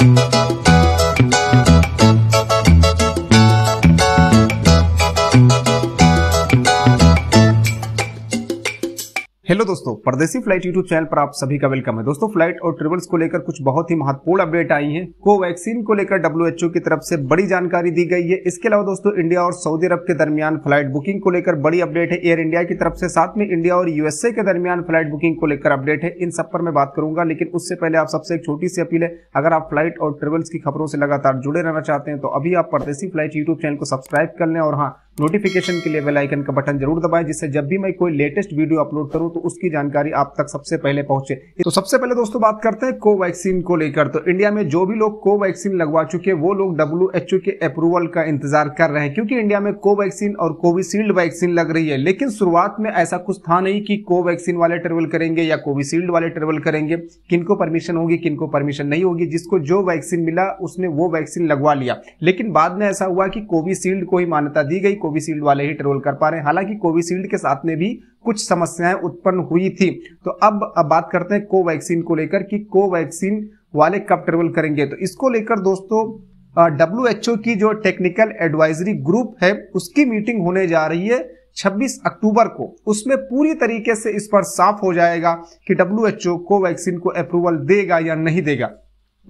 you. दोस्तों परदेसी flight YouTube channel पर आप सभी का वेलकम है दोस्तों फ्लाइट और ट्रेवल्स को लेकर कुछ बहुत ही महत्वपूर्ण अपडेट आई है कोवैक्सीन को लेकर डब्ल्यूएचओ की तरफ से बड़ी जानकारी दी गई है इसके अलावा दोस्तों इंडिया और सऊदी अरब के दरमियान फ्लाइट बुकिंग को लेकर बड़ी अपडेट है एयर इंडिया की तरफ से साथ में इंडिया और यूएसए के दरमियान फ्लाइट बुकिंग को लेकर अपडेट है इन सब पर मैं बात करूंगा लेकिन उससे पहले आप सबसे एक छोटी सी अपील है अगर आप फ्लाइट और ट्रेवल्स की खबरों से लगातार जुड़े रहना चाहते हैं तो अभी आप परदेसी फ्लाइट यूट्यूब चैनल को सब्सक्राइब कर लें और हाँ नोटिफिकेशन के लिए बेल आइकन का बटन जरूर दबाएं जिससे जब भी मैं कोई लेटेस्ट वीडियो अपलोड करूं तो उसकी जानकारी आप तक सबसे पहले पहुंचे तो सबसे पहले दोस्तों बात करते हैं कोवैक्सीन को लेकर तो इंडिया में जो भी लोग कोवैक्सीन लगवा चुके वो लोग डब्ल्यू के अप्रूवल का इंतजार कर रहे हैं क्योंकि इंडिया में कोवैक्सीन और कोविशील्ड वैक्सीन लग रही है लेकिन शुरुआत में ऐसा कुछ था नहीं कि कोवैक्सीन वाले ट्रेवल करेंगे या कोविशील्ड वाले ट्रेवल करेंगे किनको परमिशन होगी किनको परमिशन नहीं होगी जिसको जो वैक्सीन मिला उसने वो वैक्सीन लगवा लिया लेकिन बाद में ऐसा हुआ कि कोविशील्ड को ही मान्यता दी गई कोविशील्ड वाले ही ट्रोल कर पा रहे हैं हालांकि कोविशील्ड के साथ में भी कुछ समस्याएं उत्पन्न हुई थी तो अब अब बात करते हैं कोवैक्सीन को लेकर कि कोवैक्सीन वाले कब ट्रेवल करेंगे तो इसको लेकर दोस्तों डब्ल्यू एच ओ की जो टेक्निकल एडवाइजरी ग्रुप है उसकी मीटिंग होने जा रही है 26 अक्टूबर को उसमें पूरी तरीके से इस पर साफ हो जाएगा कि डब्ल्यू एच ओ को वैक्सीन को अप्रूवल देगा या नहीं देगा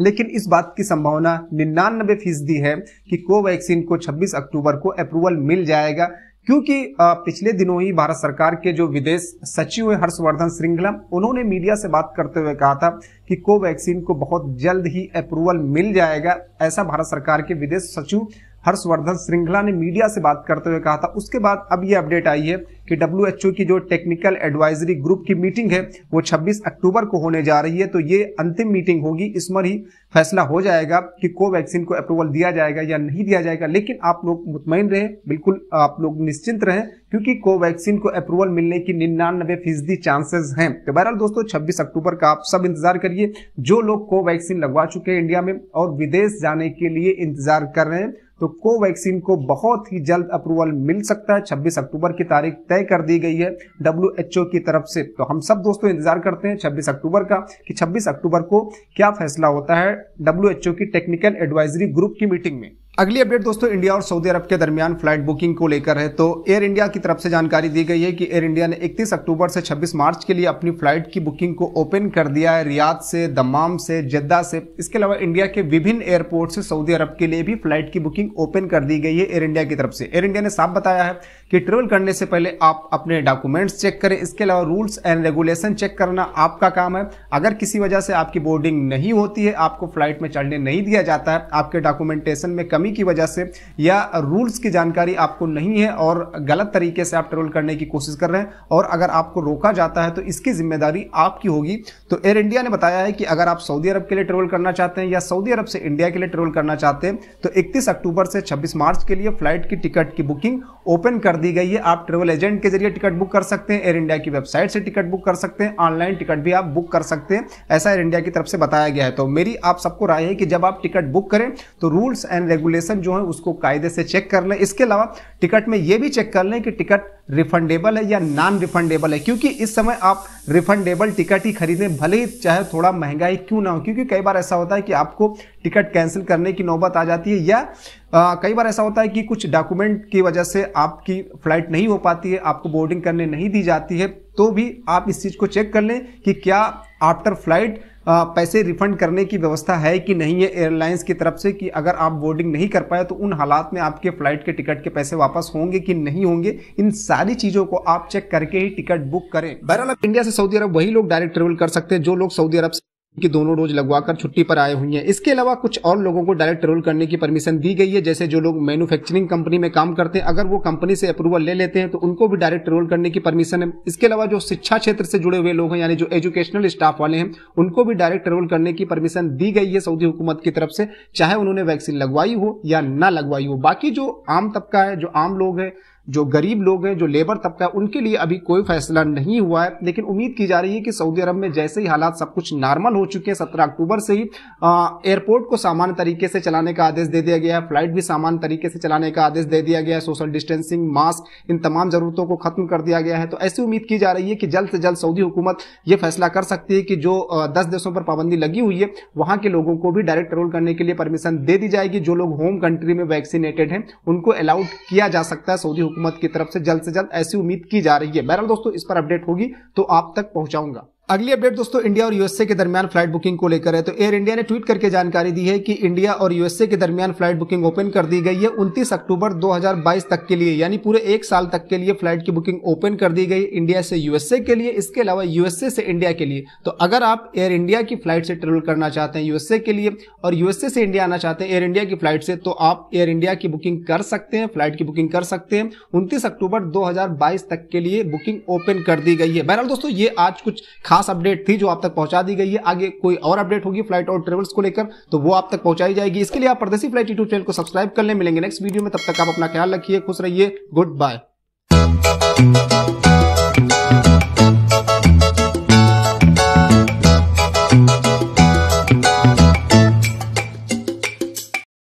लेकिन इस बात की संभावना निन्यानबे फीसदी है कि कोवैक्सीन को 26 अक्टूबर को अप्रूवल मिल जाएगा क्योंकि पिछले दिनों ही भारत सरकार के जो विदेश सचिव हैं हर्षवर्धन श्रृंगला उन्होंने मीडिया से बात करते हुए कहा था कि कोवैक्सीन को बहुत जल्द ही अप्रूवल मिल जाएगा ऐसा भारत सरकार के विदेश सचिव हर्षवर्धन श्रृंगला ने मीडिया से बात करते हुए कहा था उसके बाद अब ये अपडेट आई है कि डब्ल्यू की जो टेक्निकल एडवाइजरी ग्रुप की मीटिंग है वो 26 अक्टूबर को होने जा रही है तो ये अंतिम मीटिंग होगी इसमें ही फैसला हो जाएगा कि कोवैक्सीन को अप्रूवल दिया जाएगा या नहीं दिया जाएगा लेकिन आप लोग मुतमिन रहें बिल्कुल आप लोग निश्चिंत रहें क्योंकि कोवैक्सीन को अप्रूवल मिलने की निन्यानबे फीसदी चांसेस हैं तो बहरहाल दोस्तों 26 अक्टूबर का आप सब इंतजार करिए जो लोग कोवैक्सीन लगवा चुके हैं इंडिया में और विदेश जाने के लिए इंतजार कर रहे हैं तो कोवैक्सीन को बहुत ही जल्द अप्रूवल मिल सकता है 26 अक्टूबर की तारीख तय कर दी गई है डब्ल्यू की तरफ से तो हम सब दोस्तों इंतजार करते हैं 26 अक्टूबर का कि 26 अक्टूबर को क्या फैसला होता है डब्ल्यू की टेक्निकल एडवाइजरी ग्रुप की मीटिंग में अगली अपडेट दोस्तों इंडिया और सऊदी अरब के दरमियान फ्लाइट बुकिंग को लेकर है तो एयर इंडिया की तरफ से जानकारी दी गई है कि एयर इंडिया ने 31 अक्टूबर से 26 मार्च के लिए अपनी फ्लाइट की बुकिंग को ओपन कर दिया है रियाद से दमाम से जद्दा से इसके अलावा इंडिया के विभिन्न एयरपोर्ट से सऊदी अरब के लिए भी फ्लाइट की बुकिंग ओपन कर दी गई है एयर इंडिया की तरफ से एयर इंडिया ने साफ बताया है कि ट्रेवल करने से पहले आप अपने डॉक्यूमेंट्स चेक करें इसके अलावा रूल्स एंड रेगुलेशन चेक करना आपका काम है अगर किसी वजह से आपकी बोर्डिंग नहीं होती है आपको फ्लाइट में चढ़ने नहीं दिया जाता है आपके डॉक्यूमेंटेशन में कमी कमी की वजह से या रूल्स की जानकारी आपको नहीं है और गलत तरीके से आप ट्रेवल करने की कोशिश कर रहे हैं और अगर आपको रोका जाता है तो इसकी जिम्मेदारी आपकी होगी तो एयर इंडिया ने बताया है कि अगर आप सऊदी अरब के लिए ट्रेवल करना चाहते हैं या सऊदी अरब से इंडिया के लिए ट्रेवल करना चाहते हैं तो इकतीस अक्टूबर से छब्बीस मार्च के लिए फ्लाइट की टिकट की बुकिंग ओपन कर दी गई है आप ट्रेवल एजेंट के जरिए टिकट बुक कर सकते हैं एयर इंडिया की वेबसाइट से टिकट बुक कर सकते हैं ऑनलाइन टिकट भी आप बुक कर सकते हैं ऐसा एयर इंडिया की तरफ से बताया गया है तो मेरी आप सबको राय है कि जब आप टिकट बुक करें तो रूल्स एंड रेगुलेशन रेगुलेशन जो है उसको कायदे से चेक कर लें इसके अलावा टिकट में ये भी चेक कर लें कि टिकट रिफंडेबल है या नॉन रिफंडेबल है क्योंकि इस समय आप रिफंडेबल टिकट ही खरीदें भले ही चाहे थोड़ा महंगा ही क्यों ना हो क्योंकि कई बार ऐसा होता है कि आपको टिकट कैंसिल करने की नौबत आ जाती है या आ, कई बार ऐसा होता है कि कुछ डॉक्यूमेंट की वजह से आपकी फ्लाइट नहीं हो पाती है आपको बोर्डिंग करने नहीं दी जाती है तो भी आप इस चीज़ को चेक कर लें कि क्या आफ्टर फ्लाइट पैसे रिफंड करने की व्यवस्था है कि नहीं है एयरलाइंस की तरफ से कि अगर आप बोर्डिंग नहीं कर पाए तो उन हालात में आपके फ्लाइट के टिकट के पैसे वापस होंगे कि नहीं होंगे इन सारी चीज़ों को आप चेक करके ही टिकट बुक करें बहरहाल इंडिया से सऊदी अरब वही लोग डायरेक्ट ट्रेवल कर सकते हैं जो लोग सऊदी अरब से कि दोनों डोज लगवाकर छुट्टी पर आए हुई हैं इसके अलावा कुछ और लोगों को डायरेक्ट रोल करने की परमिशन दी गई है जैसे जो लोग मैन्युफैक्चरिंग कंपनी में काम करते हैं अगर वो कंपनी से अप्रूवल ले लेते हैं तो उनको भी डायरेक्ट रोल करने की परमिशन है इसके अलावा जो शिक्षा क्षेत्र से जुड़े हुए लोग हैं यानी जो एजुकेशनल स्टाफ वाले हैं उनको भी डायरेक्ट रोल करने की परमिशन दी गई है सऊदी हुकूमत की तरफ से चाहे उन्होंने वैक्सीन लगवाई हो या ना लगवाई हो बाकी जो आम तबका है जो आम लोग हैं जो गरीब लोग हैं जो लेबर तबका है उनके लिए अभी कोई फैसला नहीं हुआ है लेकिन उम्मीद की जा रही है कि सऊदी अरब में जैसे ही हालात सब कुछ नॉर्मल हो चुके हैं सत्रह अक्टूबर से ही एयरपोर्ट को सामान्य तरीके से चलाने का आदेश दे दिया गया है फ्लाइट भी सामान्य तरीके से चलाने का आदेश दे दिया गया है सोशल डिस्टेंसिंग मास्क इन तमाम जरूरतों को खत्म कर दिया गया है तो ऐसी उम्मीद की जा रही है कि जल्द से जल्द सऊदी हुकूमत ये फैसला कर सकती है कि जो दस देशों पर पाबंदी लगी हुई है वहां के लोगों को भी डायरेक्ट ट्रोल करने के लिए परमिशन दे दी जाएगी जो लोग होम कंट्री में वैक्सीनेटेड हैं उनको अलाउड किया जा सकता है सऊदी हुकूमत हुकूमत की तरफ से जल्द से जल्द ऐसी उम्मीद की जा रही है बहरहाल दोस्तों इस पर अपडेट होगी तो आप तक पहुंचाऊंगा अगली अपडेट दोस्तों इंडिया और यूएसए के दरमियान फ्लाइट बुकिंग को लेकर है तो एयर इंडिया ने ट्वीट करके जानकारी दी है कि इंडिया और यूएसए के दरमियान फ्लाइट बुकिंग ओपन कर दी गई है उनतीस अक्टूबर 2022 तक के लिए यानी पूरे एक साल तक के लिए फ्लाइट की बुकिंग ओपन कर दी गई इंडिया से यूएसए के लिए इसके अलावा यूएसए से इंडिया के लिए तो अगर आप एयर इंडिया की फ्लाइट से ट्रेवल करना चाहते हैं यूएसए के लिए और यूएसए से इंडिया आना चाहते हैं एयर इंडिया की फ्लाइट से तो आप एयर इंडिया की बुकिंग कर सकते हैं फ्लाइट की बुकिंग कर सकते हैं उनतीस अक्टूबर दो तक के लिए बुकिंग ओपन कर दी गई है बहरहाल दोस्तों ये आज कुछ खास खास अपडेट थी जो आप तक पहुंचा दी गई है आगे कोई और अपडेट होगी फ्लाइट और ट्रेवल्स को लेकर तो वो आप तक पहुंचाई जाएगी इसके लिए आप परदेसी फ्लाइट यूट्यूब चैनल को सब्सक्राइब कर ले मिलेंगे नेक्स्ट वीडियो में तब तक आप अपना ख्याल रखिए खुश रहिए गुड बाय